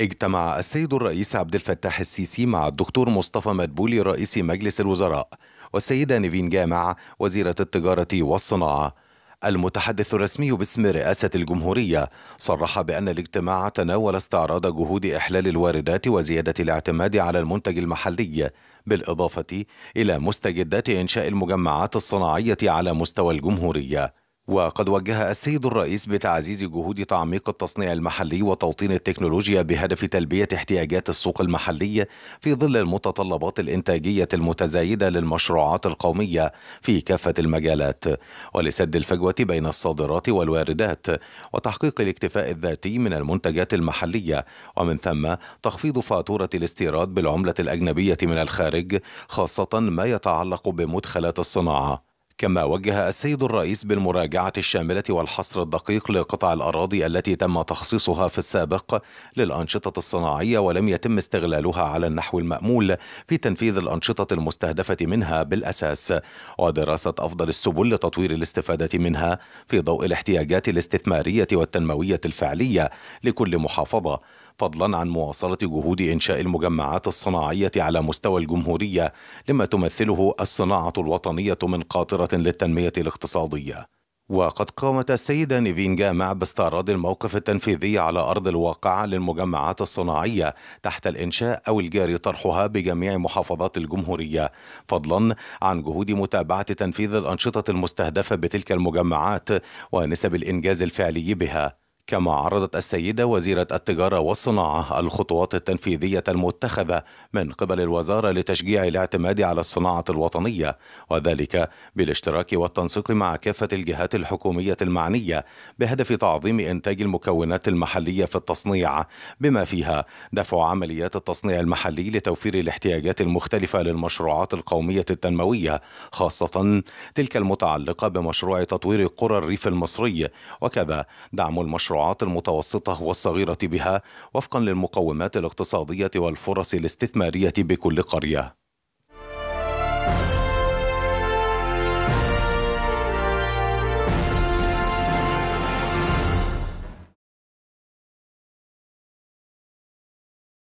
اجتمع السيد الرئيس عبد الفتاح السيسي مع الدكتور مصطفى مدبولي رئيس مجلس الوزراء والسيدة نيفين جامع وزيرة التجارة والصناعة المتحدث الرسمي باسم رئاسة الجمهورية صرح بأن الاجتماع تناول استعراض جهود إحلال الواردات وزيادة الاعتماد على المنتج المحلي بالإضافة إلى مستجدات إنشاء المجمعات الصناعية على مستوى الجمهورية وقد وجه السيد الرئيس بتعزيز جهود تعميق التصنيع المحلي وتوطين التكنولوجيا بهدف تلبية احتياجات السوق المحلية في ظل المتطلبات الإنتاجية المتزايدة للمشروعات القومية في كافة المجالات ولسد الفجوة بين الصادرات والواردات وتحقيق الاكتفاء الذاتي من المنتجات المحلية ومن ثم تخفيض فاتورة الاستيراد بالعملة الأجنبية من الخارج خاصة ما يتعلق بمدخلات الصناعة كما وجه السيد الرئيس بالمراجعة الشاملة والحصر الدقيق لقطع الأراضي التي تم تخصيصها في السابق للأنشطة الصناعية ولم يتم استغلالها على النحو المأمول في تنفيذ الأنشطة المستهدفة منها بالأساس ودراسة أفضل السبل لتطوير الاستفادة منها في ضوء الاحتياجات الاستثمارية والتنموية الفعلية لكل محافظة فضلا عن مواصلة جهود إنشاء المجمعات الصناعية على مستوى الجمهورية لما تمثله الصناعة الوطنية من قاطرة للتنمية الاقتصادية وقد قامت السيدة نيفين جامع باستعراض الموقف التنفيذي على أرض الواقع للمجمعات الصناعية تحت الإنشاء أو الجاري طرحها بجميع محافظات الجمهورية فضلا عن جهود متابعة تنفيذ الأنشطة المستهدفة بتلك المجمعات ونسب الإنجاز الفعلي بها كما عرضت السيدة وزيرة التجارة والصناعة الخطوات التنفيذية المتخذة من قبل الوزارة لتشجيع الاعتماد على الصناعة الوطنية وذلك بالاشتراك والتنسيق مع كافة الجهات الحكومية المعنية بهدف تعظيم إنتاج المكونات المحلية في التصنيع بما فيها دفع عمليات التصنيع المحلي لتوفير الاحتياجات المختلفة للمشروعات القومية التنموية خاصة تلك المتعلقة بمشروع تطوير قرى الريف المصري وكذا دعم المشروع التبرعات المتوسطة والصغيرة بها وفقا للمقومات الاقتصادية والفرص الاستثمارية بكل قرية